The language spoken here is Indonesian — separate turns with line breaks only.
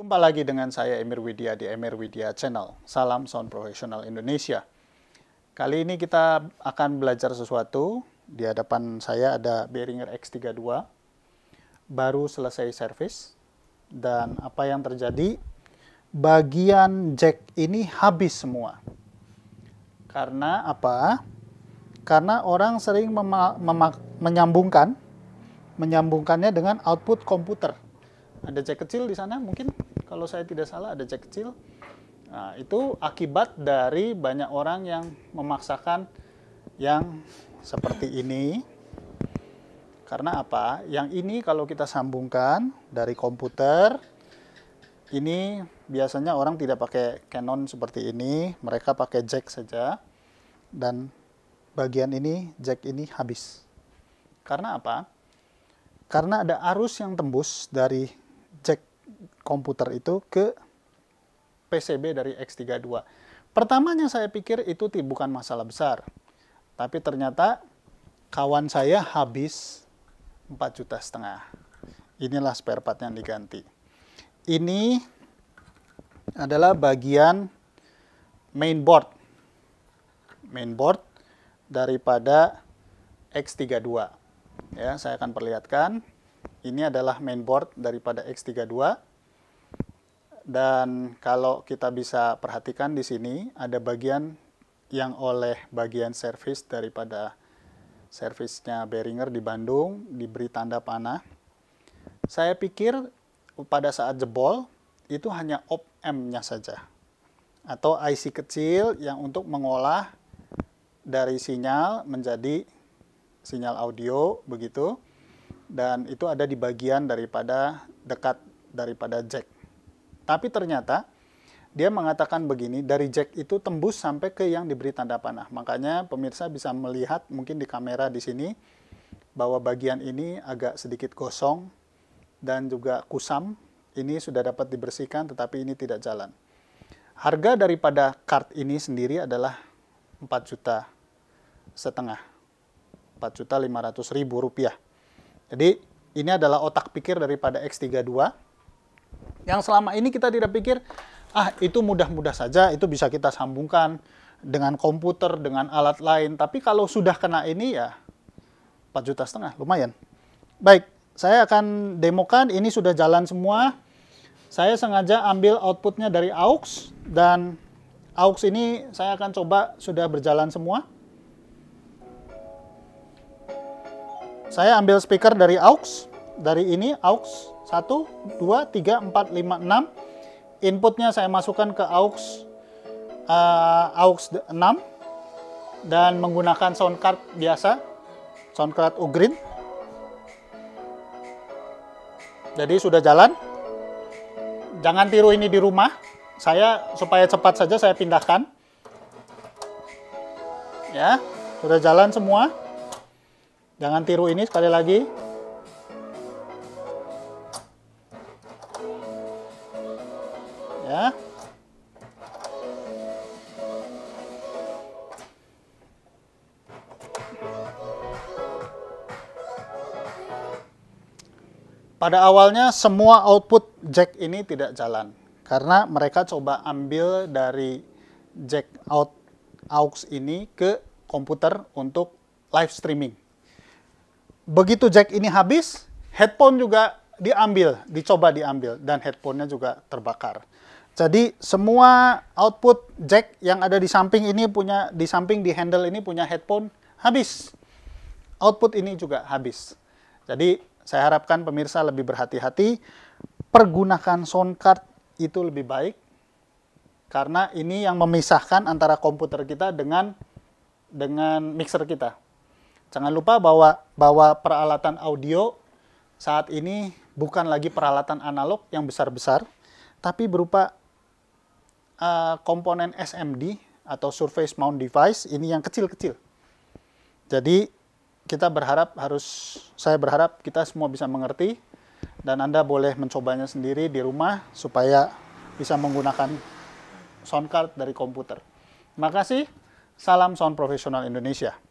Jumpa lagi dengan saya Emir Widya di Emir Widya Channel. Salam Sound Professional Indonesia. Kali ini kita akan belajar sesuatu. Di hadapan saya ada Behringer X32. Baru selesai servis. Dan apa yang terjadi? Bagian jack ini habis semua. Karena apa? Karena orang sering menyambungkan menyambungkannya dengan output komputer. Ada jack kecil di sana mungkin kalau saya tidak salah ada cek kecil. Nah, itu akibat dari banyak orang yang memaksakan yang seperti ini. Karena apa? Yang ini kalau kita sambungkan dari komputer, ini biasanya orang tidak pakai Canon seperti ini, mereka pakai jack saja. Dan bagian ini, jack ini habis. Karena apa? Karena ada arus yang tembus dari jack komputer itu ke PCB dari X32. Pertamanya saya pikir itu bukan masalah besar. Tapi ternyata kawan saya habis 4 juta setengah. Inilah spare part yang diganti. Ini adalah bagian mainboard. Mainboard daripada X32. Ya, saya akan perlihatkan. Ini adalah mainboard daripada X32. Dan kalau kita bisa perhatikan di sini ada bagian yang oleh bagian servis daripada servisnya Beringer di Bandung diberi tanda panah. Saya pikir pada saat jebol itu hanya op M-nya saja atau IC kecil yang untuk mengolah dari sinyal menjadi sinyal audio begitu dan itu ada di bagian daripada dekat daripada jack. Tapi ternyata dia mengatakan begini, dari jack itu tembus sampai ke yang diberi tanda panah. Makanya pemirsa bisa melihat mungkin di kamera di sini bahwa bagian ini agak sedikit gosong dan juga kusam. Ini sudah dapat dibersihkan tetapi ini tidak jalan. Harga daripada kart ini sendiri adalah 4 juta setengah. 4 juta 500 ribu rupiah. Jadi ini adalah otak pikir daripada X32 yang selama ini kita tidak pikir ah itu mudah-mudah saja itu bisa kita sambungkan dengan komputer dengan alat lain tapi kalau sudah kena ini ya 4 juta setengah lumayan baik saya akan demokan ini sudah jalan semua saya sengaja ambil outputnya dari aux dan aux ini saya akan coba sudah berjalan semua Saya ambil speaker dari aux, dari ini aux 1, 2, 3, 4, 5, 6. Inputnya saya masukkan ke aux uh, aux 6 dan menggunakan sound card biasa, sound card Ugreen. Jadi sudah jalan. Jangan tiru ini di rumah. Saya supaya cepat saja saya pindahkan. Ya, sudah jalan semua. Jangan tiru ini sekali lagi. Ya. Pada awalnya semua output jack ini tidak jalan karena mereka coba ambil dari jack out aux ini ke komputer untuk live streaming begitu jack ini habis, headphone juga diambil, dicoba diambil, dan headphonenya juga terbakar. Jadi semua output jack yang ada di samping ini punya di samping di handle ini punya headphone habis. Output ini juga habis. Jadi saya harapkan pemirsa lebih berhati-hati pergunakan sound card itu lebih baik karena ini yang memisahkan antara komputer kita dengan dengan mixer kita. Jangan lupa bahwa bahwa peralatan audio saat ini bukan lagi peralatan analog yang besar-besar, tapi berupa uh, komponen SMD atau Surface Mount Device ini yang kecil-kecil. Jadi kita berharap harus saya berharap kita semua bisa mengerti dan Anda boleh mencobanya sendiri di rumah supaya bisa menggunakan sound card dari komputer. Terima kasih. Salam Sound Profesional Indonesia.